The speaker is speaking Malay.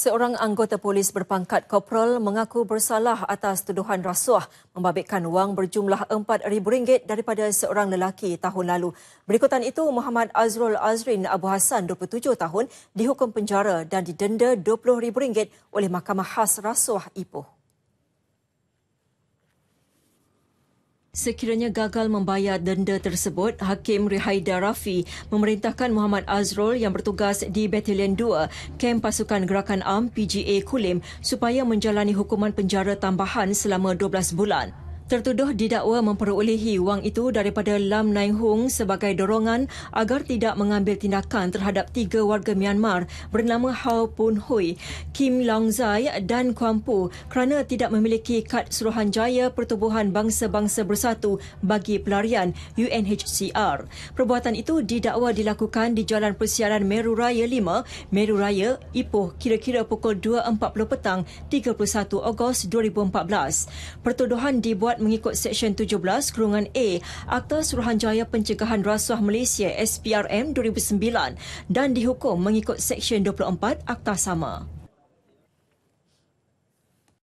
Seorang anggota polis berpangkat korporal mengaku bersalah atas tuduhan rasuah membabitkan wang berjumlah RM4,000 daripada seorang lelaki tahun lalu. Berikutan itu, Muhammad Azrul Azrin Abu Hassan, 27 tahun, dihukum penjara dan didenda RM20,000 oleh Mahkamah Khas Rasuah Ipoh. Sekiranya gagal membayar denda tersebut, Hakim Rihaida Rafi memerintahkan Muhammad Azrul yang bertugas di Batalion 2, Kem Pasukan Gerakan Am PGA Kulim supaya menjalani hukuman penjara tambahan selama 12 bulan. Tertuduh didakwa memperolehi wang itu daripada Lam Nai Hung sebagai dorongan agar tidak mengambil tindakan terhadap tiga warga Myanmar bernama Hao Poon Hui, Kim Long Zai dan Kuan Pu kerana tidak memiliki kad jaya Pertubuhan Bangsa-Bangsa Bersatu bagi pelarian UNHCR. Perbuatan itu didakwa dilakukan di Jalan Persiaran Meru Raya 5, Meru Raya, Ipoh kira-kira pukul 2.40 petang 31 Ogos 2014. Pertuduhan dibuat mengikut Seksyen 17 Kerungan A Akta Suruhanjaya Pencegahan Rasuah Malaysia SPRM 2009 dan dihukum mengikut Seksyen 24 Akta Sama.